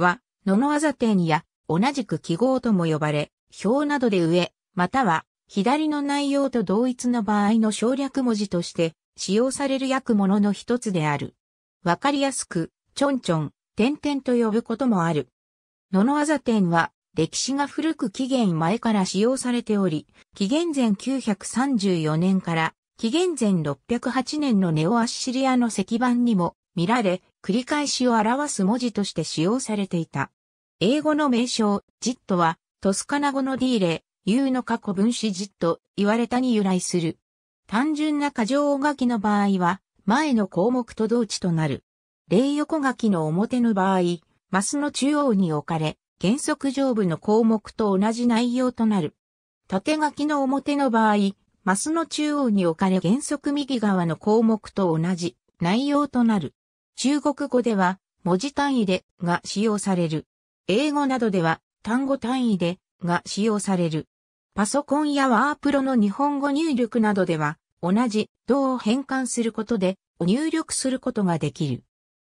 は、野のあざ点や、同じく記号とも呼ばれ、表などで上、または、左の内容と同一の場合の省略文字として、使用される訳物の一つである。わかりやすく、ちょんちょん、点々と呼ぶこともある。野のあざ点は、歴史が古く紀元前から使用されており、紀元前934年から紀元前608年のネオアッシリアの石板にも見られ、繰り返しを表す文字として使用されていた。英語の名称、ジットは、トスカナ語のディーレ、U の過去分子ジット、言われたに由来する。単純な過剰書きの場合は、前の項目と同値となる。例横書きの表の場合、マスの中央に置かれ、原則上部の項目と同じ内容となる。縦書きの表の場合、マスの中央に置かれ原則右側の項目と同じ内容となる。中国語では文字単位でが使用される。英語などでは単語単位でが使用される。パソコンやワープロの日本語入力などでは同じ同を変換することで入力することができる。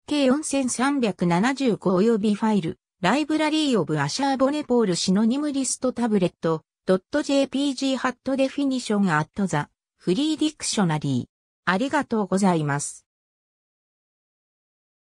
計4375及びファイル、ライブラリーオブアシャーボネポールシノニムリストタブレット、.jpg ハットデフィニションアットザ、フリーディクショナリー。ありがとうございます。